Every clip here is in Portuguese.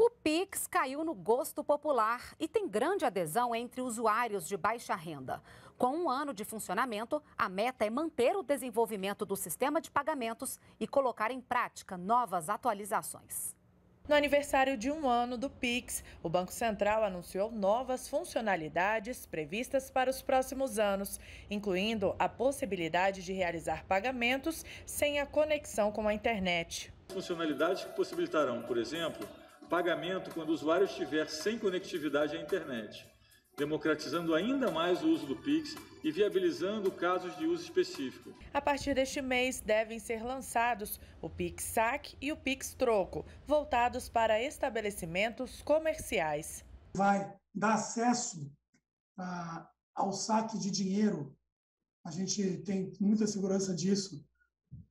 O Pix caiu no gosto popular e tem grande adesão entre usuários de baixa renda. Com um ano de funcionamento, a meta é manter o desenvolvimento do sistema de pagamentos e colocar em prática novas atualizações. No aniversário de um ano do Pix, o Banco Central anunciou novas funcionalidades previstas para os próximos anos, incluindo a possibilidade de realizar pagamentos sem a conexão com a internet. Funcionalidades que possibilitarão, por exemplo, pagamento quando o usuário estiver sem conectividade à internet, democratizando ainda mais o uso do Pix e viabilizando casos de uso específico. A partir deste mês, devem ser lançados o Pix Saque e o Pix Troco, voltados para estabelecimentos comerciais. Vai dar acesso a, ao saque de dinheiro, a gente tem muita segurança disso,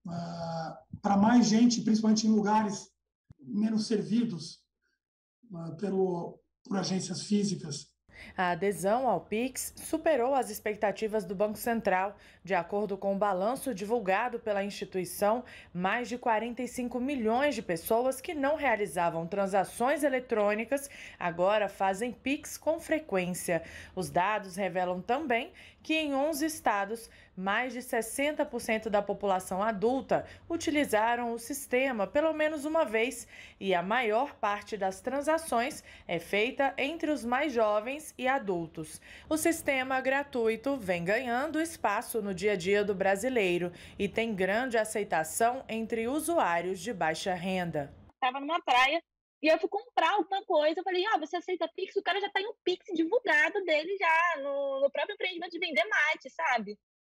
ah, para mais gente, principalmente em lugares menos servidos, ah, pelo, por agências físicas. A adesão ao PIX superou as expectativas do Banco Central. De acordo com o balanço divulgado pela instituição, mais de 45 milhões de pessoas que não realizavam transações eletrônicas agora fazem PIX com frequência. Os dados revelam também que em 11 estados mais de 60% da população adulta utilizaram o sistema pelo menos uma vez e a maior parte das transações é feita entre os mais jovens e adultos. O sistema gratuito vem ganhando espaço no dia a dia do brasileiro e tem grande aceitação entre usuários de baixa renda. Estava numa praia e eu fui comprar alguma coisa, eu falei, ah, você aceita Pix? O cara já tem tá um Pix divulgado dele já no, no próprio empreendimento de vender mate, sabe?